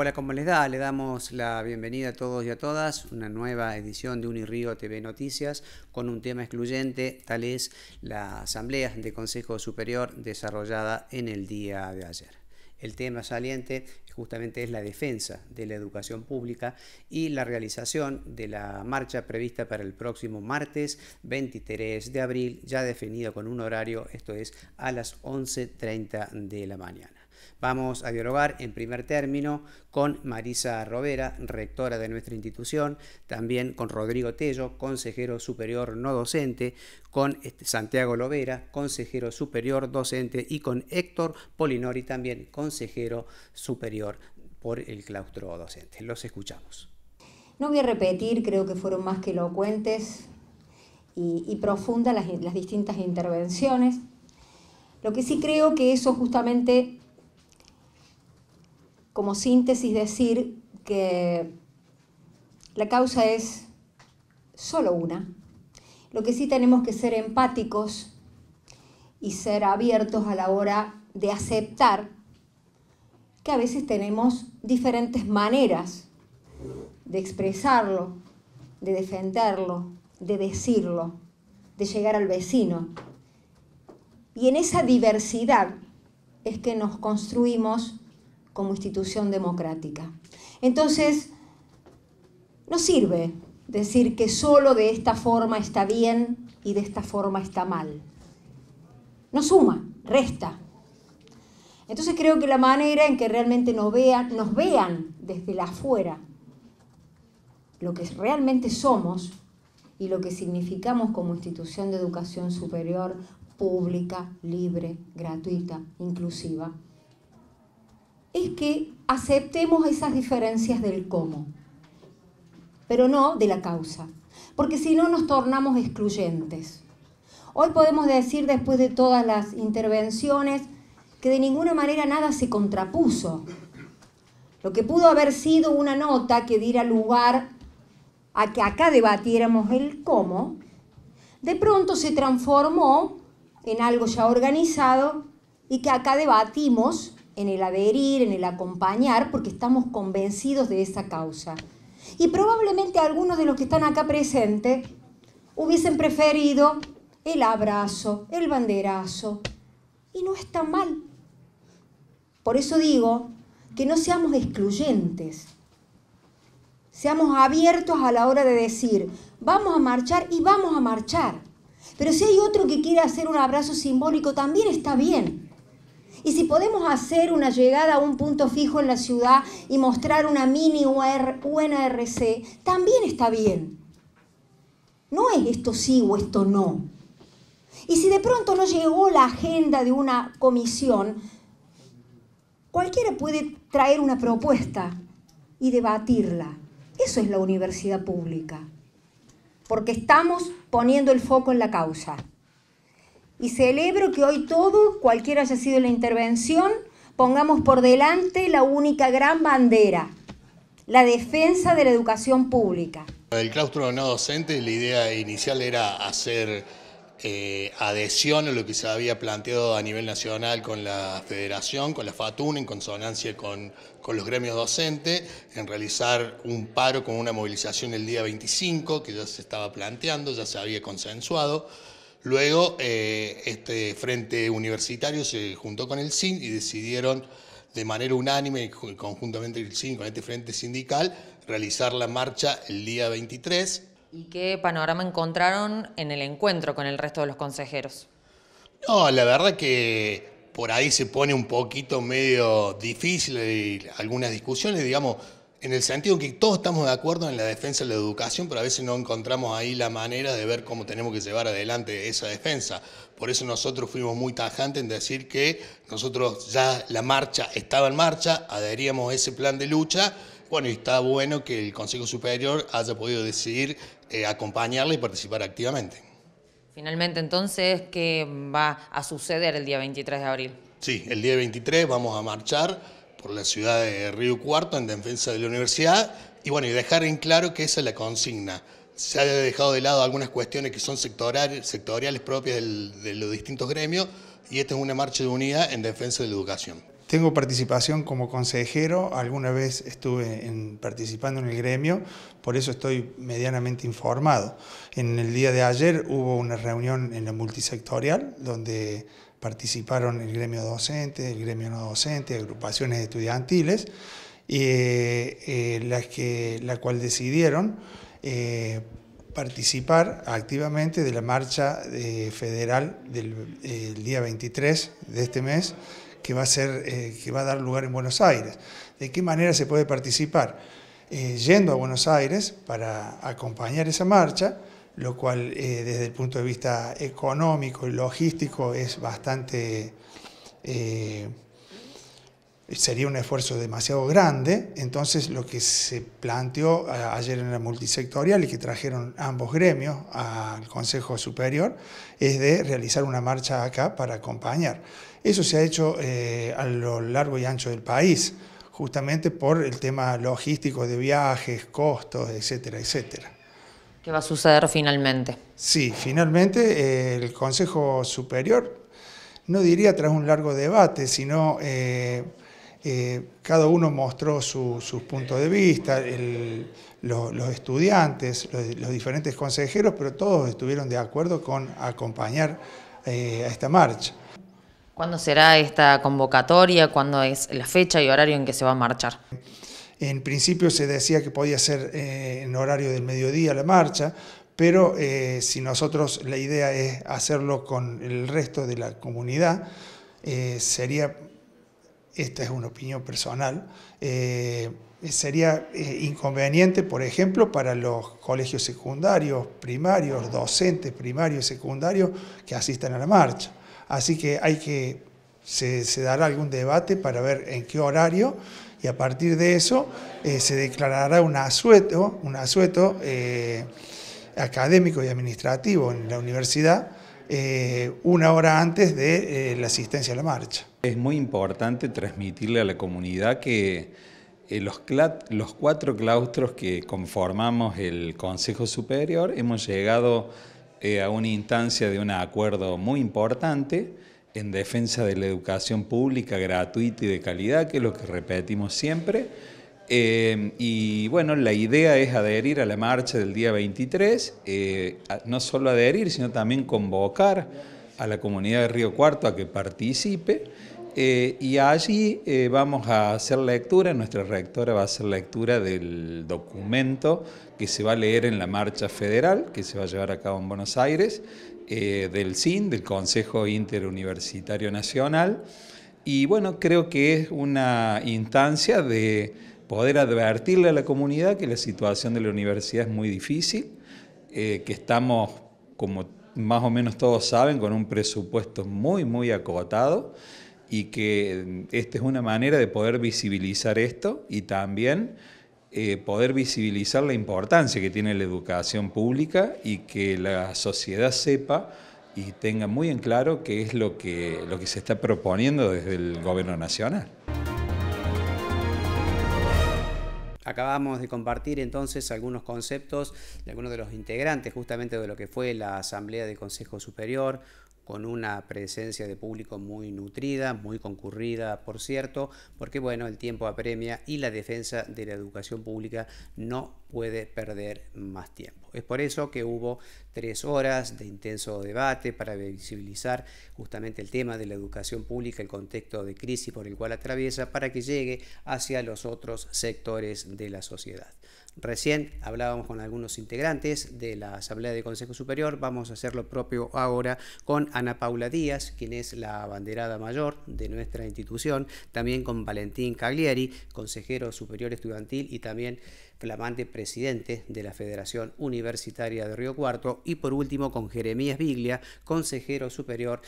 Hola, ¿cómo les da? Le damos la bienvenida a todos y a todas, una nueva edición de Unirío TV Noticias con un tema excluyente, tal es la Asamblea de Consejo Superior desarrollada en el día de ayer. El tema saliente justamente es la defensa de la educación pública y la realización de la marcha prevista para el próximo martes 23 de abril, ya definida con un horario, esto es a las 11.30 de la mañana. Vamos a dialogar en primer término con Marisa Robera, rectora de nuestra institución, también con Rodrigo Tello, consejero superior no docente, con este, Santiago Lovera, consejero superior docente, y con Héctor Polinori, también consejero superior por el claustro docente. Los escuchamos. No voy a repetir, creo que fueron más que elocuentes y, profundas las distintas intervenciones. Lo que sí creo que eso justamente como síntesis decir que la causa es solo una. Lo que sí tenemos que ser empáticos y ser abiertos a la hora de aceptar que a veces tenemos diferentes maneras de expresarlo, de defenderlo, de decirlo, de llegar al vecino. Y en esa diversidad es que nos construimos como institución democrática. Entonces, no sirve decir que solo de esta forma está bien y de esta forma está mal. No suma, resta. Entonces creo que la manera en que realmente nos vean, nos vean desde la afuera lo que realmente somos y lo que significamos como institución de educación superior pública, libre, gratuita, inclusiva, que aceptemos esas diferencias del cómo, pero no de la causa, porque si no nos tornamos excluyentes. Hoy podemos decir, después de todas las intervenciones, que de ninguna manera nada se contrapuso. Lo que pudo haber sido una nota que diera lugar a que acá debatiéramos el cómo, de pronto se transformó en algo ya organizado y que acá debatimos en el adherir, en el acompañar, porque estamos convencidos de esa causa. Y probablemente algunos de los que están acá presentes hubiesen preferido el abrazo, el banderazo. Y no está mal. Por eso digo que no seamos excluyentes. Seamos abiertos a la hora de decir, vamos a marchar y vamos a marchar. Pero si hay otro que quiere hacer un abrazo simbólico, también está bien. Y si podemos hacer una llegada a un punto fijo en la ciudad y mostrar una mini UNRC, también está bien. No es esto sí o esto no. Y si de pronto no llegó la agenda de una comisión, cualquiera puede traer una propuesta y debatirla. Eso es la universidad pública, porque estamos poniendo el foco en la causa y celebro que hoy todo, cualquiera haya sido la intervención, pongamos por delante la única gran bandera, la defensa de la educación pública. El claustro no docente, la idea inicial era hacer eh, adhesión a lo que se había planteado a nivel nacional con la federación, con la FATUN, en consonancia con, con los gremios docentes, en realizar un paro con una movilización el día 25, que ya se estaba planteando, ya se había consensuado. Luego, eh, este Frente Universitario se juntó con el SIN y decidieron de manera unánime conjuntamente el SIN con este Frente Sindical realizar la marcha el día 23. ¿Y qué panorama encontraron en el encuentro con el resto de los consejeros? No, la verdad que por ahí se pone un poquito medio difícil eh, algunas discusiones, digamos, en el sentido que todos estamos de acuerdo en la defensa de la educación, pero a veces no encontramos ahí la manera de ver cómo tenemos que llevar adelante esa defensa. Por eso nosotros fuimos muy tajantes en decir que nosotros ya la marcha estaba en marcha, adheríamos a ese plan de lucha. Bueno, y está bueno que el Consejo Superior haya podido decidir acompañarle eh, acompañarla y participar activamente. Finalmente, entonces, ¿qué va a suceder el día 23 de abril? Sí, el día 23 vamos a marchar por la ciudad de Río Cuarto en defensa de la universidad y bueno, y dejar en claro que esa es la consigna. Se ha dejado de lado algunas cuestiones que son sectoriales, sectoriales propias de los distintos gremios y esta es una marcha de unidad en defensa de la educación. Tengo participación como consejero, alguna vez estuve participando en el gremio, por eso estoy medianamente informado. En el día de ayer hubo una reunión en la multisectorial donde participaron el gremio docente, el gremio no docente, agrupaciones estudiantiles, eh, las que, la cual decidieron eh, participar activamente de la marcha eh, federal del día 23 de este mes, que va, a que va a dar lugar en Buenos Aires. ¿De qué manera se puede participar? yendo a Buenos Aires para acompañar esa marcha, lo cual eh, desde el punto de vista económico y logístico es bastante... Eh, sería un esfuerzo demasiado grande, entonces lo que se planteó ayer en la multisectorial y que trajeron ambos gremios al Consejo Superior es de realizar una marcha acá para acompañar. Eso se ha hecho eh, a lo largo y ancho del país, justamente por el tema logístico de viajes, costos, etcétera, etcétera. ¿Qué va a suceder finalmente? Sí, finalmente eh, el Consejo Superior, no diría tras un largo debate, sino eh, eh, cada uno mostró sus puntos de vista, los estudiantes, los, diferentes consejeros, pero todos estuvieron de acuerdo con acompañar a esta marcha. ¿Cuándo será esta convocatoria? ¿Cuándo es la fecha y horario en que se va a marchar? En principio se decía que podía ser eh, en horario del mediodía la marcha, pero eh, si nosotros la idea es hacerlo con el resto de la comunidad, eh, sería, esta es una opinión personal, sería inconveniente, por ejemplo, para los colegios secundarios, primarios, docentes primarios, y secundarios que asistan a la marcha. Así que hay que, se, se dará algún debate para ver en qué horario y a partir de eso eh, se declarará un asueto, un asueto eh, académico y administrativo en la universidad eh, una hora antes de la asistencia a la marcha. Es muy importante transmitirle a la comunidad que los cuatro claustros que conformamos el Consejo Superior hemos llegado a una instancia de un acuerdo muy importante en defensa de la educación pública gratuita y de calidad, que es lo que repetimos siempre. Eh, y bueno, la idea es adherir a la marcha del día 23, eh, no solo adherir, sino también convocar a la comunidad de Río Cuarto a que participe. Eh, y allí vamos a hacer lectura, nuestra rectora va a hacer lectura del documento que se va a leer en la marcha federal, que se va a llevar a cabo en Buenos Aires, eh, del CIN, del Consejo Interuniversitario Nacional. Y bueno, creo que es una instancia de poder advertirle a la comunidad que la situación de la universidad es muy difícil, eh, que estamos, como más o menos todos saben, con un presupuesto muy, muy acotado y que eh, esta es una manera de poder visibilizar esto y también eh, poder visibilizar la importancia que tiene la educación pública y que la sociedad sepa y tenga muy en claro qué es lo que, lo que se está proponiendo desde el gobierno nacional. Acabamos de compartir entonces algunos conceptos de algunos de los integrantes justamente de lo que fue la Asamblea del Consejo Superior, con una presencia de público muy nutrida, muy concurrida, por cierto, porque bueno, el tiempo apremia y la defensa de la educación pública no puede perder más tiempo. Es por eso que hubo tres horas de intenso debate para visibilizar justamente el tema de la educación pública, el contexto de crisis por el cual atraviesa, para que llegue hacia los otros sectores de la sociedad. Recién hablábamos con algunos integrantes de la Asamblea de Consejo Superior, vamos a hacer lo propio ahora con Ana Paula Díaz, quien es la abanderada mayor de nuestra institución, también con Valentín caglieri consejero superior estudiantil y también flamante presidente de la Federación Universitaria de Río Cuarto, y por último con Jeremías Biglia, consejero superior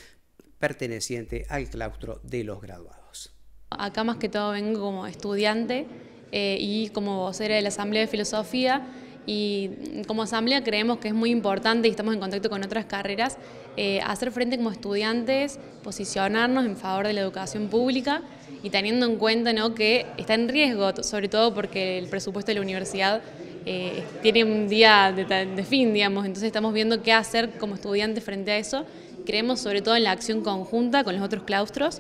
perteneciente al claustro de los graduados. Acá más que todo vengo como estudiante eh, y como vocera de la Asamblea de Filosofía y como asamblea creemos que es muy importante y estamos en contacto con otras carreras, eh, hacer frente como estudiantes, posicionarnos en favor de la educación pública y teniendo en cuenta que está en riesgo, sobre todo porque el presupuesto de la universidad eh, tiene un día de, fin, digamos, entonces estamos viendo qué hacer como estudiantes frente a eso. Creemos sobre todo en la acción conjunta con los otros claustros,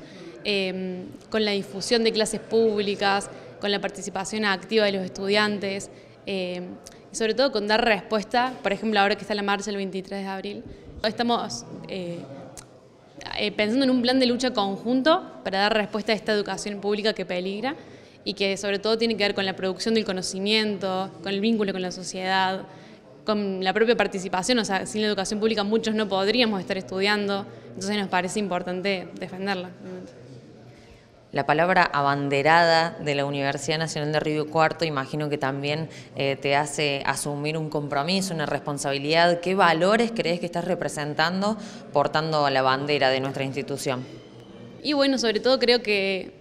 con la difusión de clases públicas, con la participación activa de los estudiantes, eh, y sobre todo con dar respuesta, por ejemplo ahora que está la marcha el 23 de abril, estamos eh, eh, pensando en un plan de lucha conjunto para dar respuesta a esta educación pública que peligra y que sobre todo tiene que ver con la producción del conocimiento, con el vínculo con la sociedad, con la propia participación, o sea, sin la educación pública muchos no podríamos estar estudiando, entonces nos parece importante defenderla. La palabra abanderada de la Universidad Nacional de Río Cuarto imagino que también eh, te hace asumir un compromiso, una responsabilidad. ¿Qué valores crees que estás representando portando la bandera de nuestra institución? Y bueno, sobre todo creo que,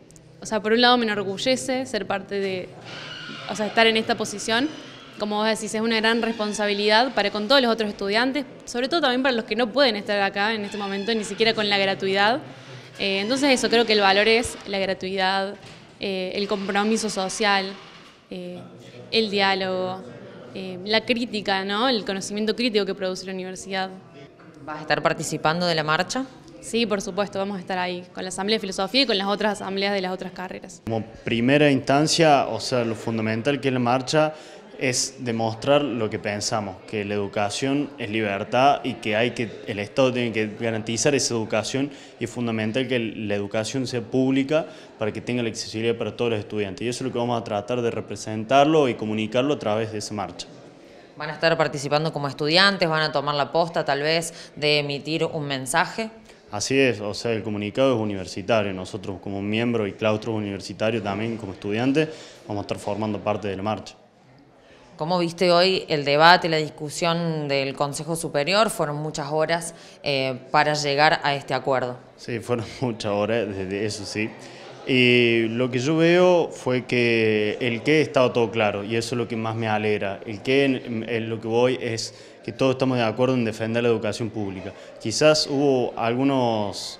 o sea, por un lado me enorgullece ser parte de, o sea, estar en esta posición. Como vos decís, es una gran responsabilidad para con todos los otros estudiantes, sobre todo también para los que no pueden estar acá en este momento, ni siquiera con la gratuidad. Eh, entonces eso, creo que el valor es la gratuidad, eh, el compromiso social, eh, el diálogo, la crítica, el conocimiento crítico que produce la universidad. ¿Vas a estar participando de la marcha? Sí, por supuesto, vamos a estar ahí con la Asamblea de Filosofía y con las otras asambleas de las otras carreras. Como primera instancia, o sea, lo fundamental que es la marcha es demostrar lo que pensamos, que la educación es libertad y que, el Estado tiene que garantizar esa educación y es fundamental que la educación sea pública para que tenga la accesibilidad para todos los estudiantes. Y eso es lo que vamos a tratar de representarlo y comunicarlo a través de esa marcha. ¿Van a estar participando como estudiantes? ¿Van a tomar la posta tal vez de emitir un mensaje? Así es, o sea, el comunicado es universitario. Nosotros como miembro y claustro universitario también como estudiantes vamos a estar formando parte de la marcha. ¿Cómo viste hoy el debate, la discusión del Consejo Superior? Fueron muchas horas eh, para llegar a este acuerdo. Sí, fueron muchas horas, eso sí. Y lo que yo veo fue que el que estado todo claro y eso es lo que más me alegra. El qué en, lo que voy es que todos estamos de acuerdo en defender la educación pública. Quizás hubo algunos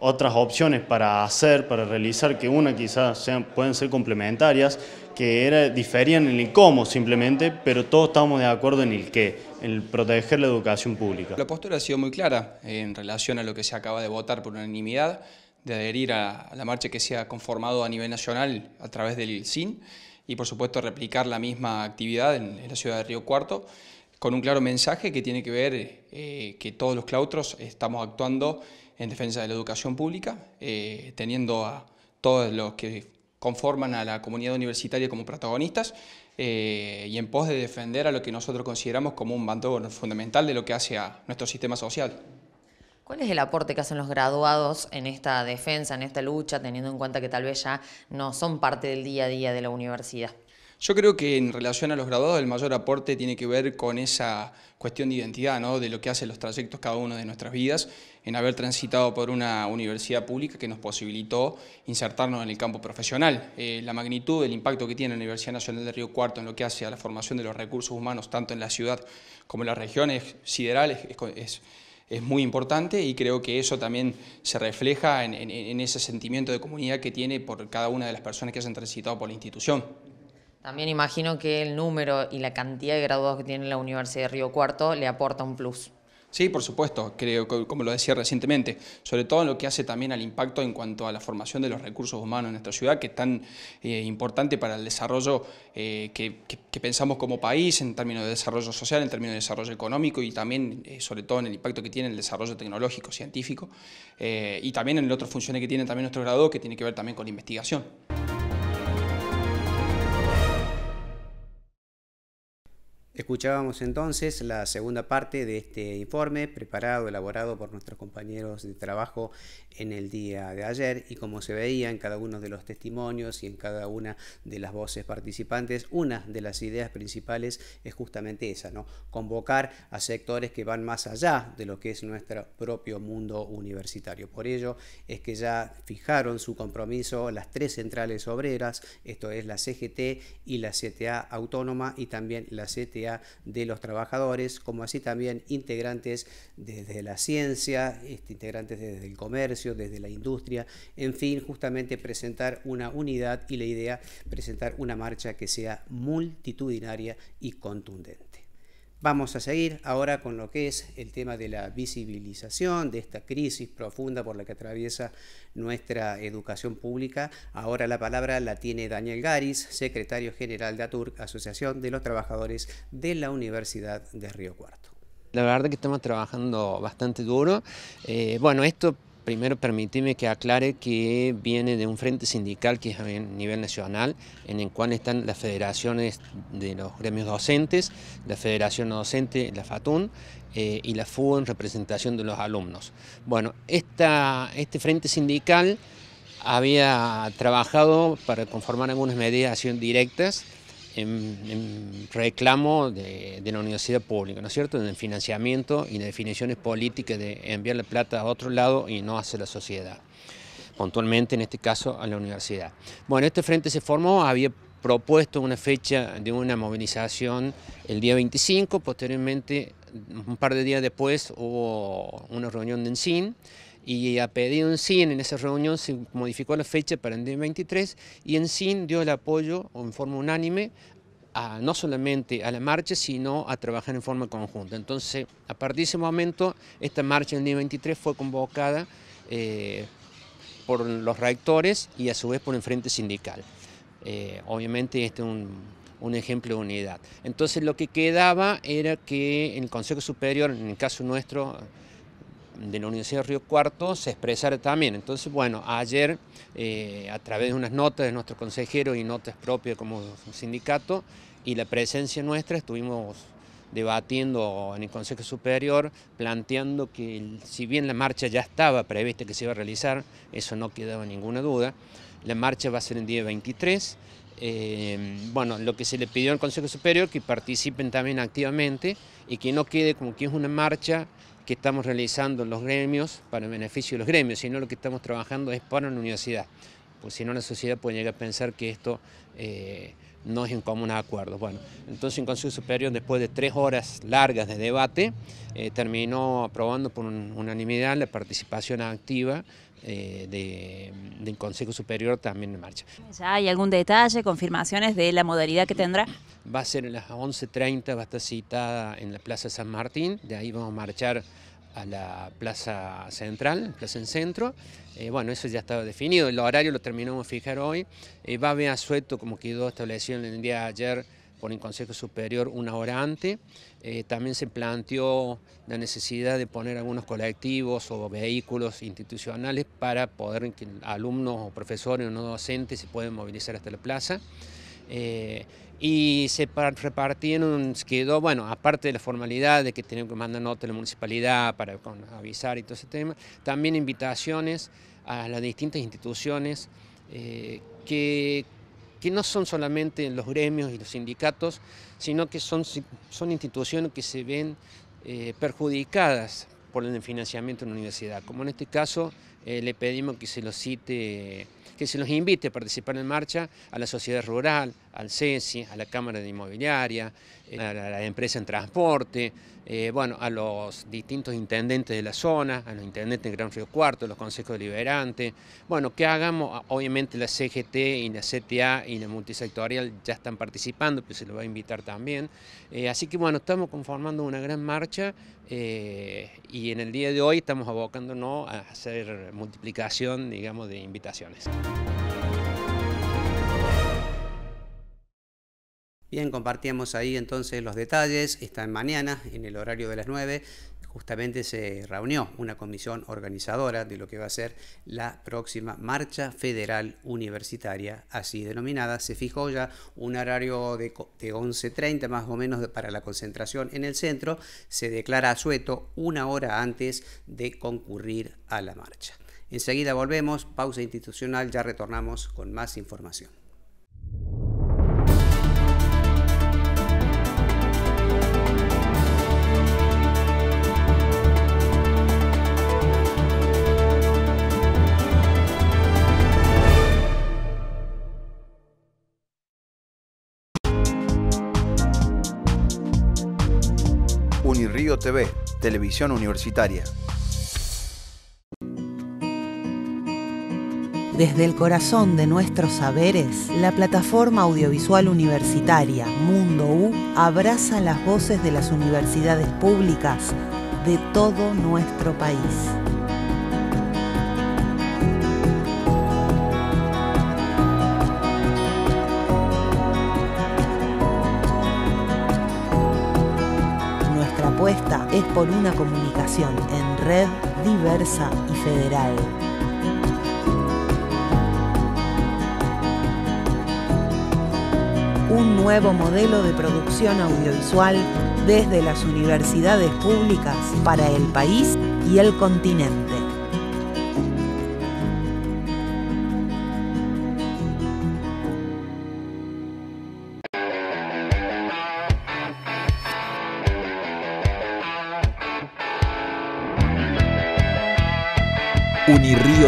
otras opciones para hacer, para realizar, que una quizás sean, pueden ser complementarias, que era, diferían en el cómo simplemente, pero todos estábamos de acuerdo en el qué, en proteger la educación pública. La postura ha sido muy clara eh, en relación a lo que se acaba de votar por unanimidad, de adherir a la marcha que se ha conformado a nivel nacional a través del SIN y por supuesto replicar la misma actividad en la ciudad de Río Cuarto con un claro mensaje que tiene que ver eh, que todos los claustros estamos actuando en defensa de la educación pública, eh, teniendo a todos los que conforman a la comunidad universitaria como protagonistas eh, y en pos de defender a lo que nosotros consideramos como un bando fundamental de lo que hace a nuestro sistema social. ¿Cuál es el aporte que hacen los graduados en esta defensa, en esta lucha, teniendo en cuenta que tal vez ya no son parte del día a día de la universidad? Yo creo que en relación a los graduados el mayor aporte tiene que ver con esa cuestión de identidad, ¿no? de lo que hacen los trayectos cada uno de nuestras vidas en haber transitado por una universidad pública que nos posibilitó insertarnos en el campo profesional. Eh, la magnitud, del impacto que tiene la Universidad Nacional de Río Cuarto en lo que hace a la formación de los recursos humanos, tanto en la ciudad como en las regiones siderales, es, muy importante y creo que eso también se refleja en, ese sentimiento de comunidad que tiene por cada una de las personas que se han transitado por la institución. También imagino que el número y la cantidad de graduados que tiene la Universidad de Río Cuarto le aporta un plus. Sí, por supuesto, creo como lo decía recientemente, sobre todo en lo que hace también al impacto en cuanto a la formación de los recursos humanos en nuestra ciudad, que es tan eh, importante para el desarrollo eh, que, pensamos como país en términos de desarrollo social, en términos de desarrollo económico y también, eh, sobre todo, en el impacto que tiene el desarrollo tecnológico, científico y también en otras funciones que tiene también nuestro grado, que tiene que ver también con la investigación. Escuchábamos entonces la segunda parte de este informe preparado, elaborado por nuestros compañeros de trabajo en el día de ayer y como se veía en cada uno de los testimonios y en cada una de las voces participantes, una de las ideas principales es justamente esa, ¿no? convocar a sectores que van más allá de lo que es nuestro propio mundo universitario. Por ello es que ya fijaron su compromiso las tres centrales obreras, esto es la CGT y la CTA autónoma y también la CTA de los trabajadores, como así también integrantes desde la ciencia, este, integrantes desde el comercio, desde la industria, en fin, justamente presentar una unidad y la idea, presentar una marcha que sea multitudinaria y contundente. Vamos a seguir ahora con lo que es el tema de la visibilización de esta crisis profunda por la que atraviesa nuestra educación pública. Ahora la palabra la tiene Daniel Garis, secretario general de ATURC, Asociación de los Trabajadores de la Universidad de Río Cuarto. La verdad que estamos trabajando bastante duro. Eh, bueno, esto Primero, permíteme que aclare que viene de un frente sindical que es a nivel nacional, en el cual están las federaciones de los gremios docentes, la Federación Docente, la FATUN, eh, y la FU en representación de los alumnos. Bueno, este frente sindical había trabajado para conformar algunas medidas directas en, reclamo de, la universidad pública, ¿no es cierto?, en el financiamiento y en definiciones políticas de enviar la plata a otro lado y no hacia la sociedad, puntualmente en este caso a la universidad. Bueno, este frente se formó, había propuesto una fecha de una movilización el día 25, posteriormente, un par de días después, hubo una reunión de ENSIN, y a pedido en CIN, en esa reunión se modificó la fecha para el día 23 y en CIN dio el apoyo en forma unánime a, no solamente a la marcha, sino a trabajar en forma conjunta. Entonces, a partir de ese momento, esta marcha del día 23 fue convocada eh, por los rectores y a su vez por el Frente Sindical. Eh, obviamente este es un, ejemplo de unidad. Entonces lo que quedaba era que el Consejo Superior, en el caso nuestro, de la Universidad de Río Cuarto se expresara también. Entonces, bueno, ayer eh, a través de unas notas de nuestro consejero y notas propias como sindicato y la presencia nuestra estuvimos debatiendo en el Consejo Superior, planteando que si bien la marcha ya estaba prevista que se iba a realizar, eso no quedaba ninguna duda, la marcha va a ser el día 23. Eh, bueno, lo que se le pidió al Consejo Superior, que participen también activamente y que no quede como que es una marcha que estamos realizando los gremios para el beneficio de los gremios, sino lo que estamos trabajando es para la universidad, pues si no la sociedad puede llegar a pensar que esto eh, no es en común acuerdo. Bueno, entonces el Consejo Superior, después de tres horas largas de debate, eh, terminó aprobando por unanimidad la participación activa eh, de, del Consejo Superior también en marcha. ¿Ya hay algún detalle, confirmaciones de la modalidad que tendrá? Va a ser a las 11.30, va a estar citada en la Plaza San Martín, de ahí vamos a marchar a la Plaza Central, Plaza en Centro. Eh, bueno, eso ya estaba definido, el horario lo terminamos de fijar hoy. Eh, va a haber asueto, como quedó establecido en el día de ayer, por el Consejo Superior una hora antes. Eh, también se planteó la necesidad de poner algunos colectivos o vehículos institucionales para poder que alumnos o profesores o no docentes se puedan movilizar hasta la plaza. Eh, y se repartieron, quedó, bueno, aparte de la formalidad de que tenían que mandar nota a la municipalidad para avisar y todo ese tema, también invitaciones a las distintas instituciones eh, que que no son solamente los gremios y los sindicatos, sino que son, instituciones que se ven eh, perjudicadas por el financiamiento de la universidad. Como en este caso, eh, le pedimos que se los cite, que se los invite a participar en marcha a la sociedad rural, al CESI, a la Cámara de Inmobiliaria, eh, a la empresa en transporte, eh, bueno, a los distintos intendentes de la zona, a los intendentes de Gran Río Cuarto, a los consejos deliberantes. Bueno, que hagamos, ah, obviamente la CGT y la CTA y la multisectorial ya están participando, pues se los va a invitar también. Eh, así que bueno, estamos conformando una gran marcha y en el día de hoy estamos abocándonos a hacer multiplicación, digamos, de invitaciones. Bien, compartíamos ahí entonces los detalles. Esta mañana, en el horario de las 9, justamente se reunió una comisión organizadora de lo que va a ser la próxima Marcha Federal Universitaria, así denominada. Se fijó ya un horario de, 11.30 más o menos para la concentración en el centro. Se declara sueto una hora antes de concurrir a la marcha. Enseguida volvemos, pausa institucional, ya retornamos con más información. TV, Televisión Universitaria. Desde el corazón de nuestros saberes, la plataforma audiovisual universitaria Mundo U abraza las voces de las universidades públicas de todo nuestro país. es por una comunicación en red diversa y federal. Un nuevo modelo de producción audiovisual desde las universidades públicas para el país y el continente.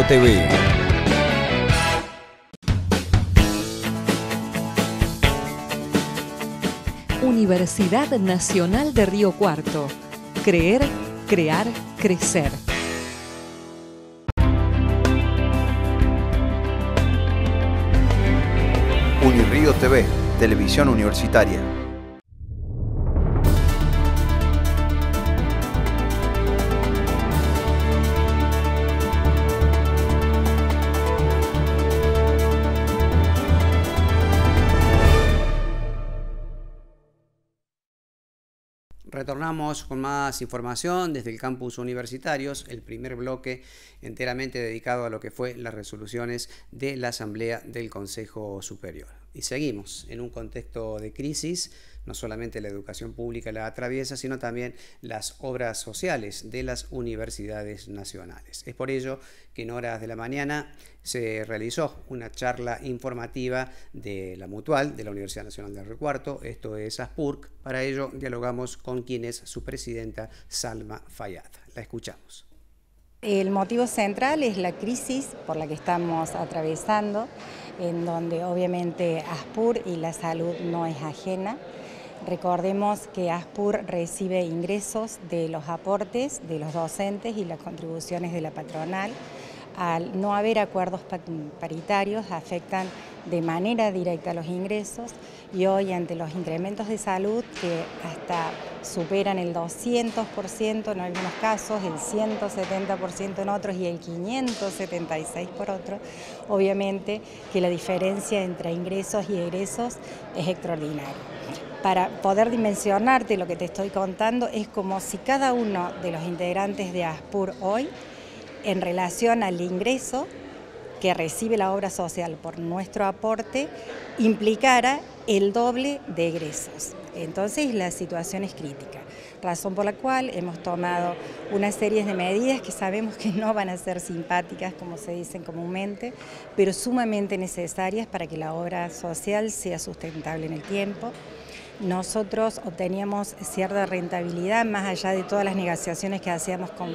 TV. Universidad Nacional de Río Cuarto. Creer, crear, crecer. Unirío TV, televisión universitaria. Retornamos con más información desde el campus universitarios, el primer bloque enteramente dedicado a lo que fue las resoluciones de la Asamblea del Consejo Superior. Y seguimos en un contexto de crisis, no solamente la educación pública la atraviesa, sino también las obras sociales de las universidades nacionales. Es por ello que en horas de la mañana se realizó una charla informativa de la Mutual de la Universidad Nacional del Recuarto, esto es ASPURC. Para ello dialogamos con quien es su presidenta, Salma Fayad. La escuchamos. El motivo central es la crisis por la que estamos atravesando, en donde obviamente ASPUR y la salud no es ajena. Recordemos que ASPUR recibe ingresos de los aportes de los docentes y las contribuciones de la patronal. Al no haber acuerdos paritarios afectan de manera directa los ingresos y hoy ante los incrementos de salud que hasta superan el 200% en algunos casos, el 170% en otros y el 576% por otros, obviamente que la diferencia entre ingresos y egresos es extraordinaria. Para poder dimensionarte lo que te estoy contando es como si cada uno de los integrantes de ASPUR hoy, en relación al ingreso, que recibe la obra social por nuestro aporte implicara el doble de egresos. Entonces la situación es crítica, razón por la cual hemos tomado una serie de medidas que sabemos que no van a ser simpáticas, como se dicen comúnmente, pero sumamente necesarias para que la obra social sea sustentable en el tiempo nosotros obteníamos cierta rentabilidad más allá de todas las negociaciones que hacíamos con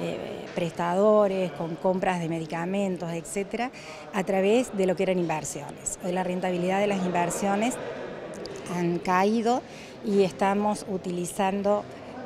eh, prestadores, con compras de medicamentos, etcétera, a través de lo que eran inversiones. Hoy la rentabilidad de las inversiones han caído y estamos utilizando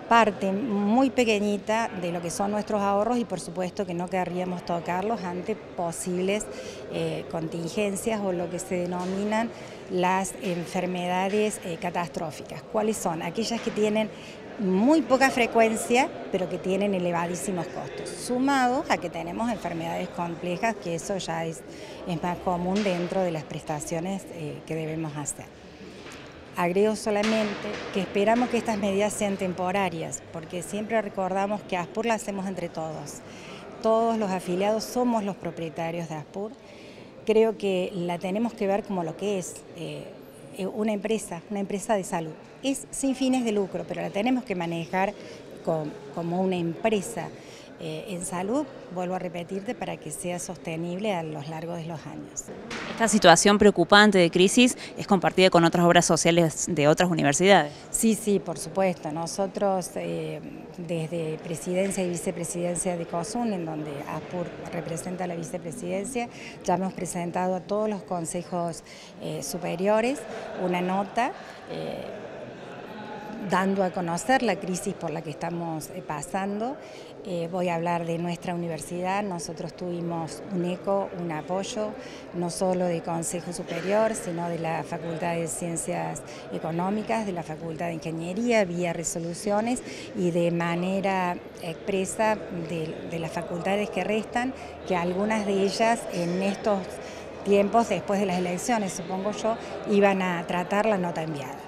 parte muy pequeñita de lo que son nuestros ahorros y por supuesto que no querríamos tocarlos ante posibles eh, contingencias o lo que se denominan las enfermedades eh, catastróficas. ¿Cuáles son? Aquellas que tienen muy poca frecuencia, pero que tienen elevadísimos costos, sumados a que tenemos enfermedades complejas, que eso ya es, es más común dentro de las prestaciones eh, que debemos hacer. Agrego solamente que esperamos que estas medidas sean temporarias, porque siempre recordamos que ASPUR la hacemos entre todos. Todos los afiliados somos los propietarios de ASPUR. Creo que la tenemos que ver como lo que es. Eh, eh, una empresa, una empresa de salud. Es sin fines de lucro, pero la tenemos que manejar como una empresa. Eh, en salud, vuelvo a repetirte, para que sea sostenible a lo largo de los años. Esta situación preocupante de crisis es compartida con otras obras sociales de otras universidades. Sí, sí, por supuesto. Nosotros eh, desde presidencia y vicepresidencia de COSUN, en donde APUR representa a la vicepresidencia, ya hemos presentado a todos los consejos eh, superiores una nota dando a conocer la crisis por la que estamos pasando eh, voy a hablar de nuestra universidad. Nosotros tuvimos un eco, un apoyo, no solo de Consejo Superior, sino de la Facultad de Ciencias Económicas, de la Facultad de Ingeniería, vía resoluciones y de manera expresa de las facultades que restan, que algunas de ellas en estos tiempos, después de las elecciones, supongo yo, iban a tratar la nota enviada.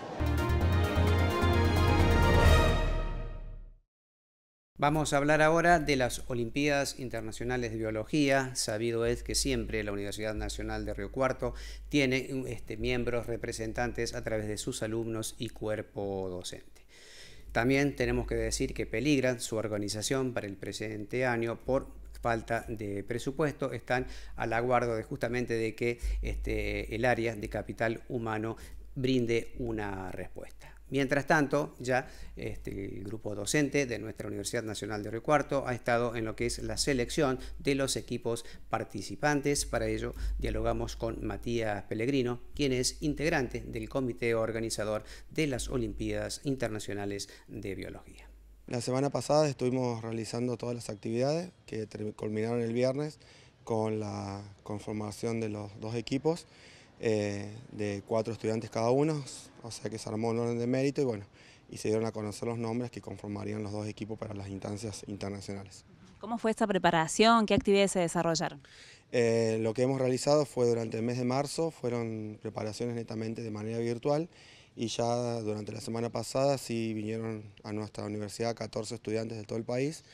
Vamos a hablar ahora de las Olimpiadas Internacionales de Biología. Sabido es que siempre la Universidad Nacional de Río Cuarto tiene este, miembros representantes a través de sus alumnos y cuerpo docente. También tenemos que decir que peligran su organización para el presente año por falta de presupuesto, están al aguardo de justamente de que este, el área de capital humano brinde una respuesta. Mientras tanto, ya este, el grupo docente de nuestra Universidad Nacional de Río Cuarto ha estado en lo que es la selección de los equipos participantes. Para ello, dialogamos con Matías Pellegrino, quien es integrante del comité organizador de las Olimpiadas Internacionales de Biología. La semana pasada estuvimos realizando todas las actividades que culminaron el viernes con la conformación de los dos equipos eh, de cuatro estudiantes cada uno, o sea que se armó un orden de mérito y bueno, y se dieron a conocer los nombres que conformarían los dos equipos para las instancias internacionales. ¿Cómo fue esta preparación? ¿Qué actividades se desarrollaron? Eh, lo que hemos realizado fue durante el mes de marzo, fueron preparaciones netamente de manera virtual y ya durante la semana pasada sí vinieron a nuestra universidad 14 estudiantes de todo el país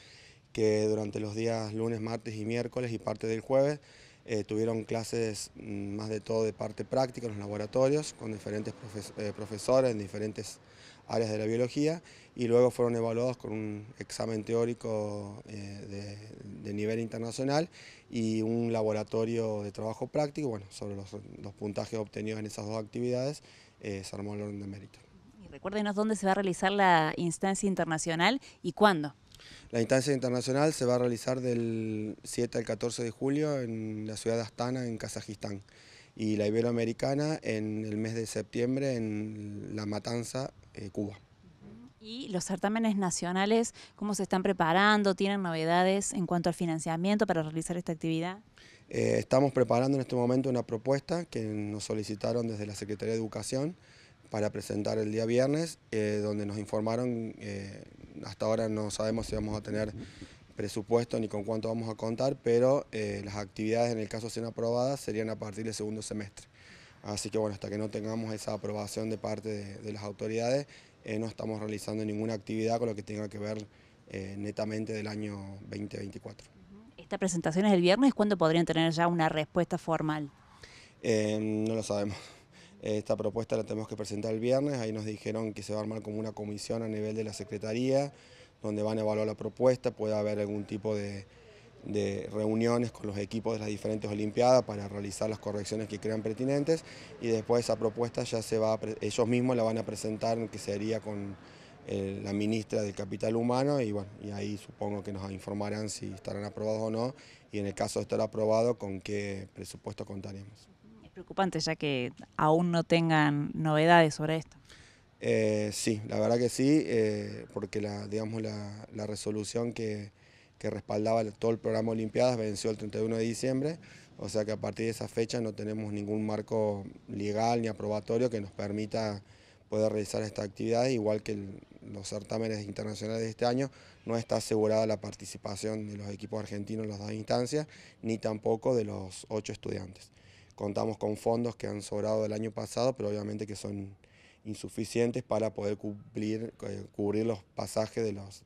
que durante los días lunes, martes y miércoles y parte del jueves eh, tuvieron clases mm, más de todo de parte práctica en los laboratorios con diferentes eh, profesores en diferentes áreas de la biología y luego fueron evaluados con un examen teórico eh, de, nivel internacional y un laboratorio de trabajo práctico. Bueno, sobre los, los puntajes obtenidos en esas dos actividades se armó el orden de mérito. Y recuérdenos dónde se va a realizar la instancia internacional y cuándo. La instancia internacional se va a realizar del 7 al 14 de julio en la ciudad de Astana, en Kazajistán, y la iberoamericana en el mes de septiembre en La Matanza, eh, Cuba. ¿Y los certámenes nacionales, cómo se están preparando? ¿Tienen novedades en cuanto al financiamiento para realizar esta actividad? Eh, estamos preparando en este momento una propuesta que nos solicitaron desde la Secretaría de Educación para presentar el día viernes, eh, donde nos informaron, eh, hasta ahora no sabemos si vamos a tener presupuesto ni con cuánto vamos a contar, pero eh, las actividades en el caso sean aprobadas serían a partir del segundo semestre. Así que bueno, hasta que no tengamos esa aprobación de parte de, de las autoridades, no estamos realizando ninguna actividad con lo que tenga que ver netamente del año 2024. ¿Esta presentación es el viernes? ¿Cuándo podrían tener ya una respuesta formal? no lo sabemos. Esta propuesta la tenemos que presentar el viernes, ahí nos dijeron que se va a armar como una comisión a nivel de la Secretaría, donde van a evaluar la propuesta, puede haber algún tipo de, reuniones con los equipos de las diferentes Olimpiadas para realizar las correcciones que crean pertinentes y después esa propuesta ya se va, a, ellos mismos la van a presentar, que sería con eh, la ministra del Capital Humano y bueno, y ahí supongo que nos informarán si estarán aprobados o no y en el caso de estar aprobado con qué presupuesto contaremos preocupante ya que aún no tengan novedades sobre esto. Eh, sí, la verdad que sí, eh, porque la, digamos, la, resolución que, respaldaba todo el programa Olimpiadas venció el 31 de diciembre, o sea que a partir de esa fecha no tenemos ningún marco legal ni aprobatorio que nos permita poder realizar esta actividad, igual que los certámenes internacionales de este año, no está asegurada la participación de los equipos argentinos en las dos instancias, ni tampoco de los ocho estudiantes contamos con fondos que han sobrado del año pasado, pero obviamente que son insuficientes para poder cubrir, eh, cubrir los pasajes de los,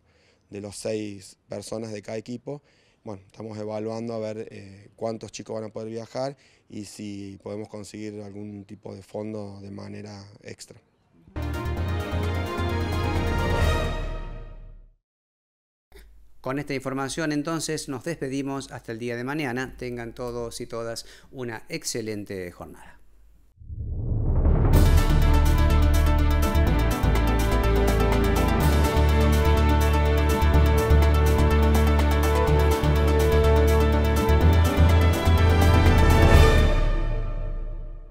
de los seis personas de cada equipo. Bueno, estamos evaluando a ver eh, cuántos chicos van a poder viajar y si podemos conseguir algún tipo de fondo de manera extra. Con esta información entonces nos despedimos hasta el día de mañana. Tengan todos y todas una excelente jornada.